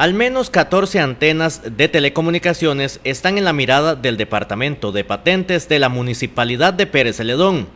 Al menos 14 antenas de telecomunicaciones están en la mirada del Departamento de Patentes de la Municipalidad de Pérez Celedón.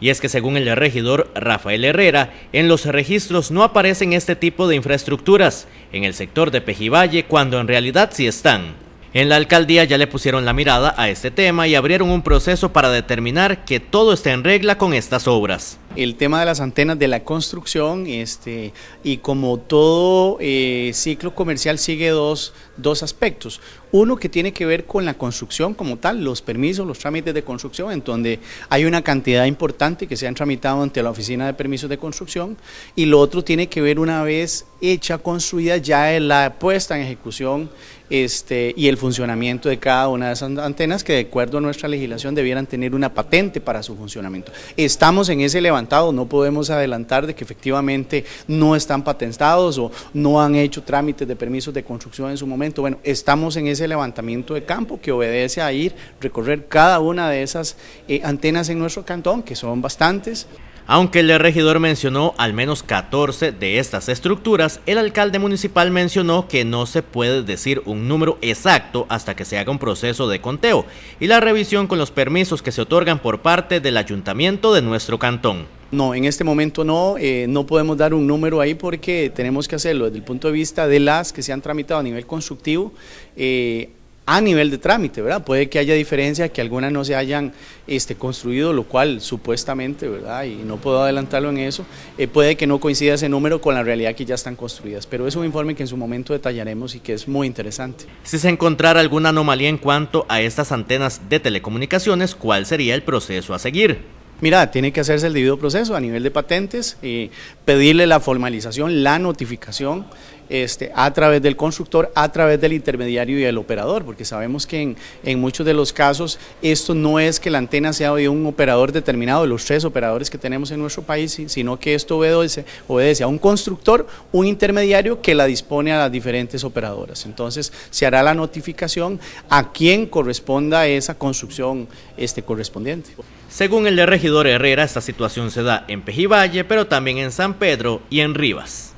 Y es que según el regidor Rafael Herrera, en los registros no aparecen este tipo de infraestructuras en el sector de Pejivalle cuando en realidad sí están. En la alcaldía ya le pusieron la mirada a este tema y abrieron un proceso para determinar que todo está en regla con estas obras. El tema de las antenas de la construcción este, y como todo eh, ciclo comercial sigue dos, dos aspectos. Uno que tiene que ver con la construcción como tal, los permisos, los trámites de construcción, en donde hay una cantidad importante que se han tramitado ante la Oficina de Permisos de Construcción y lo otro tiene que ver una vez hecha, construida, ya en la puesta en ejecución este, y el funcionamiento de cada una de esas antenas que de acuerdo a nuestra legislación debieran tener una patente para su funcionamiento. Estamos en ese levantado, no podemos adelantar de que efectivamente no están patentados o no han hecho trámites de permisos de construcción en su momento. Bueno, estamos en ese levantamiento de campo que obedece a ir recorrer cada una de esas eh, antenas en nuestro cantón, que son bastantes. Aunque el regidor mencionó al menos 14 de estas estructuras, el alcalde municipal mencionó que no se puede decir un número exacto hasta que se haga un proceso de conteo y la revisión con los permisos que se otorgan por parte del ayuntamiento de nuestro cantón. No, en este momento no, eh, no podemos dar un número ahí porque tenemos que hacerlo desde el punto de vista de las que se han tramitado a nivel constructivo. Eh, a nivel de trámite, ¿verdad? Puede que haya diferencia, que algunas no se hayan este, construido, lo cual supuestamente, ¿verdad? Y no puedo adelantarlo en eso, eh, puede que no coincida ese número con la realidad que ya están construidas, pero es un informe que en su momento detallaremos y que es muy interesante. Si se encontrara alguna anomalía en cuanto a estas antenas de telecomunicaciones, ¿cuál sería el proceso a seguir? Mira, tiene que hacerse el debido proceso a nivel de patentes, y eh, pedirle la formalización, la notificación este, a través del constructor, a través del intermediario y del operador, porque sabemos que en, muchos de los casos esto no es que la antena sea de un operador determinado, de los tres operadores que tenemos en nuestro país, sino que esto obedece, a un constructor, un intermediario que la dispone a las diferentes operadoras. Entonces se hará la notificación a quien corresponda esa construcción este, correspondiente. Según el de regidor Herrera, esta situación se da en Pejivalle, pero también en San Pedro y en Rivas.